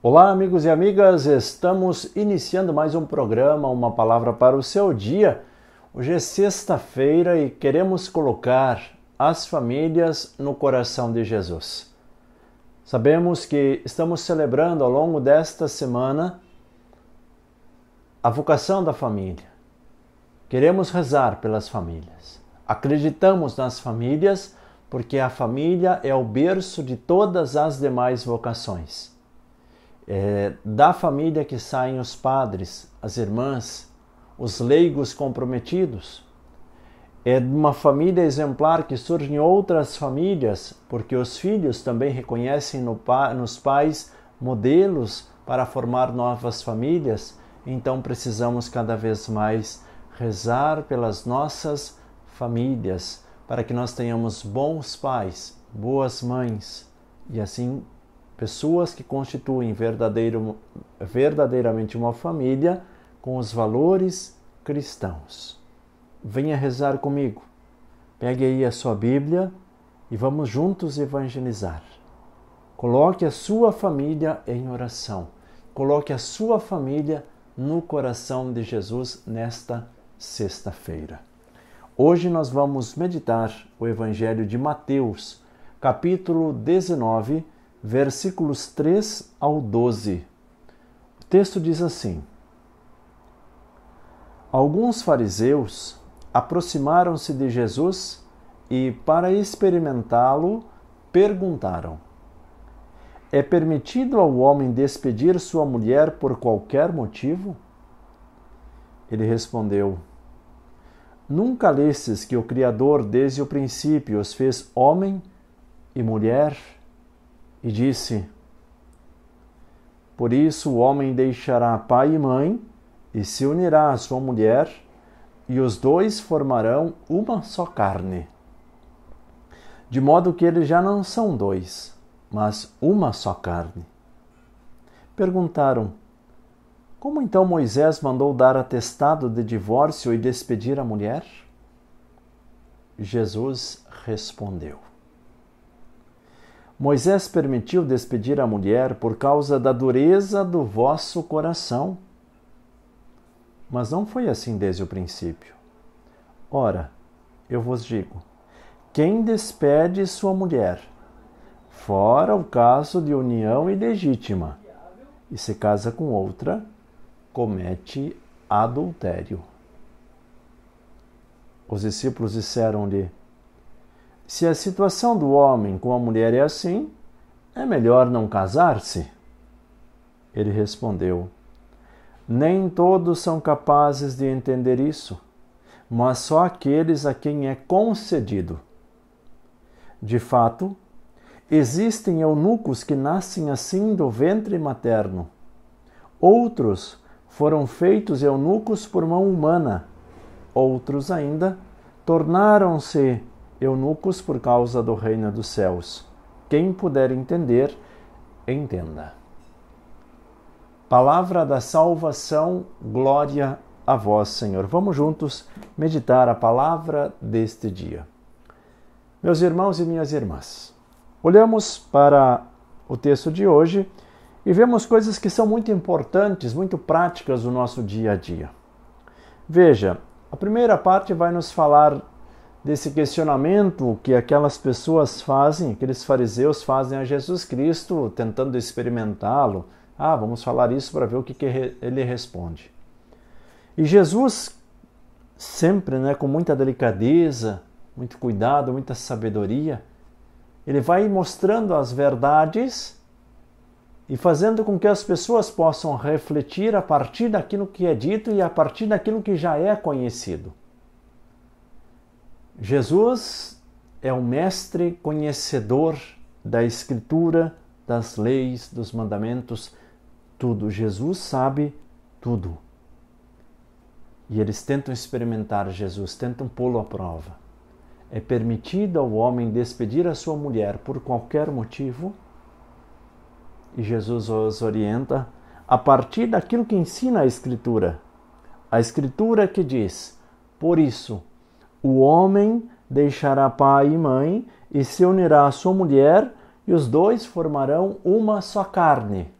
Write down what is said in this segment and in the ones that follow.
Olá, amigos e amigas, estamos iniciando mais um programa, uma palavra para o seu dia. Hoje é sexta-feira e queremos colocar as famílias no coração de Jesus. Sabemos que estamos celebrando ao longo desta semana a vocação da família. Queremos rezar pelas famílias. Acreditamos nas famílias porque a família é o berço de todas as demais vocações é, da família que saem os padres, as irmãs, os leigos comprometidos. É de uma família exemplar que surgem outras famílias, porque os filhos também reconhecem no pa, nos pais modelos para formar novas famílias. Então precisamos cada vez mais rezar pelas nossas famílias, para que nós tenhamos bons pais, boas mães e assim Pessoas que constituem verdadeiro, verdadeiramente uma família com os valores cristãos. Venha rezar comigo. Pegue aí a sua Bíblia e vamos juntos evangelizar. Coloque a sua família em oração. Coloque a sua família no coração de Jesus nesta sexta-feira. Hoje nós vamos meditar o Evangelho de Mateus, capítulo 19 versículos 3 ao 12. O texto diz assim: Alguns fariseus aproximaram-se de Jesus e, para experimentá-lo, perguntaram: É permitido ao homem despedir sua mulher por qualquer motivo? Ele respondeu: Nunca lestes que o Criador, desde o princípio, os fez homem e mulher? e disse: Por isso o homem deixará pai e mãe e se unirá à sua mulher, e os dois formarão uma só carne. De modo que eles já não são dois, mas uma só carne. Perguntaram: Como então Moisés mandou dar atestado de divórcio e despedir a mulher? Jesus respondeu: Moisés permitiu despedir a mulher por causa da dureza do vosso coração. Mas não foi assim desde o princípio. Ora, eu vos digo: quem despede sua mulher, fora o caso de união ilegítima, e se casa com outra, comete adultério. Os discípulos disseram-lhe: se a situação do homem com a mulher é assim, é melhor não casar-se? Ele respondeu: Nem todos são capazes de entender isso, mas só aqueles a quem é concedido. De fato, existem eunucos que nascem assim do ventre materno. Outros foram feitos eunucos por mão humana. Outros ainda tornaram-se eunucos por causa do reino dos céus. Quem puder entender, entenda. Palavra da salvação, glória a vós, Senhor. Vamos juntos meditar a palavra deste dia. Meus irmãos e minhas irmãs, olhamos para o texto de hoje e vemos coisas que são muito importantes, muito práticas do nosso dia a dia. Veja, a primeira parte vai nos falar desse questionamento que aquelas pessoas fazem, aqueles fariseus fazem a Jesus Cristo, tentando experimentá-lo. Ah, vamos falar isso para ver o que, que ele responde. E Jesus, sempre né, com muita delicadeza, muito cuidado, muita sabedoria, ele vai mostrando as verdades e fazendo com que as pessoas possam refletir a partir daquilo que é dito e a partir daquilo que já é conhecido. Jesus é o mestre conhecedor da Escritura, das leis, dos mandamentos, tudo. Jesus sabe tudo. E eles tentam experimentar Jesus, tentam pô-lo à prova. É permitido ao homem despedir a sua mulher por qualquer motivo? E Jesus os orienta a partir daquilo que ensina a Escritura. A Escritura que diz: Por isso, o homem deixará pai e mãe e se unirá à sua mulher, e os dois formarão uma só carne.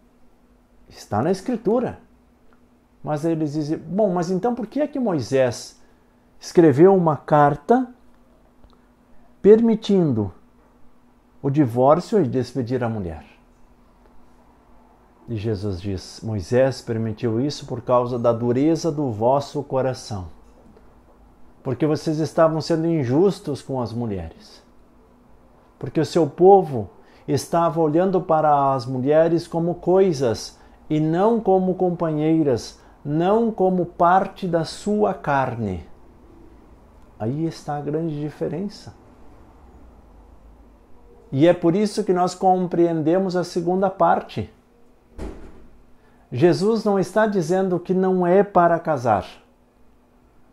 Está na Escritura. Mas eles dizem: bom, mas então por que é que Moisés escreveu uma carta permitindo o divórcio e despedir a mulher? E Jesus diz: Moisés permitiu isso por causa da dureza do vosso coração porque vocês estavam sendo injustos com as mulheres. Porque o seu povo estava olhando para as mulheres como coisas e não como companheiras, não como parte da sua carne. Aí está a grande diferença. E é por isso que nós compreendemos a segunda parte. Jesus não está dizendo que não é para casar.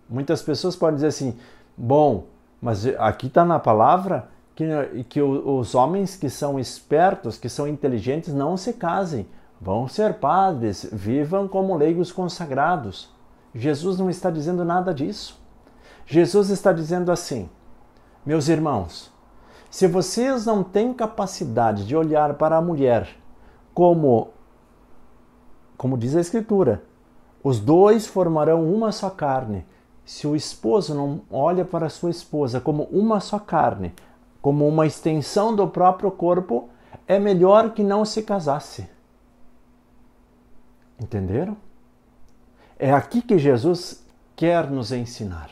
Muitas pessoas podem dizer assim: bom, mas aqui está na palavra que, que os homens que são espertos, que são inteligentes, não se casem, vão ser padres, vivam como leigos consagrados. Jesus não está dizendo nada disso. Jesus está dizendo assim: meus irmãos, se vocês não têm capacidade de olhar para a mulher como, como diz a Escritura, os dois formarão uma só carne, se o esposo não olha para sua esposa como uma só carne, como uma extensão do próprio corpo, é melhor que não se casasse. Entenderam? É aqui que Jesus quer nos ensinar.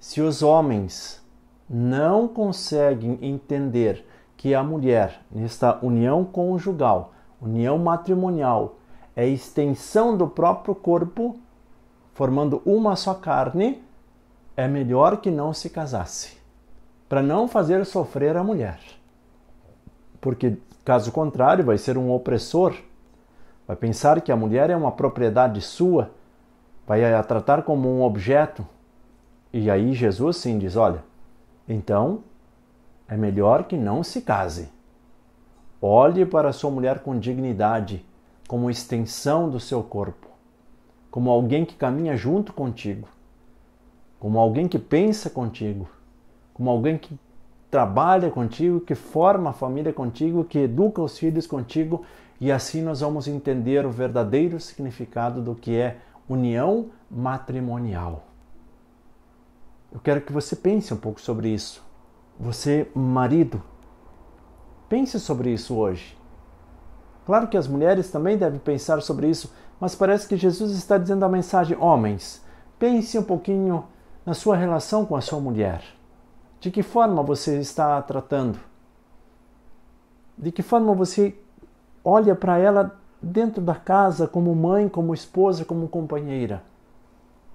Se os homens não conseguem entender que a mulher, nesta união conjugal, união matrimonial, é extensão do próprio corpo, formando uma só carne, é melhor que não se casasse, para não fazer sofrer a mulher. Porque, caso contrário, vai ser um opressor, vai pensar que a mulher é uma propriedade sua, vai a tratar como um objeto. E aí Jesus sim diz: olha, então é melhor que não se case. Olhe para a sua mulher com dignidade, como extensão do seu corpo como alguém que caminha junto contigo, como alguém que pensa contigo, como alguém que trabalha contigo, que forma a família contigo, que educa os filhos contigo, e assim nós vamos entender o verdadeiro significado do que é união matrimonial. Eu quero que você pense um pouco sobre isso. Você, marido, pense sobre isso hoje. Claro que as mulheres também devem pensar sobre isso, mas parece que Jesus está dizendo a mensagem: homens, pense um pouquinho na sua relação com a sua mulher. De que forma você está tratando? De que forma você olha para ela dentro da casa como mãe, como esposa, como companheira?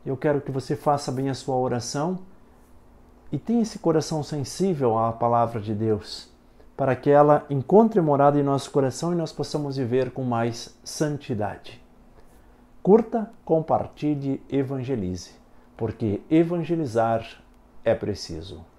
Eu quero que você faça bem a sua oração e tenha esse coração sensível à palavra de Deus para que ela encontre morada em nosso coração e nós possamos viver com mais santidade. Curta, compartilhe, evangelize, porque evangelizar é preciso.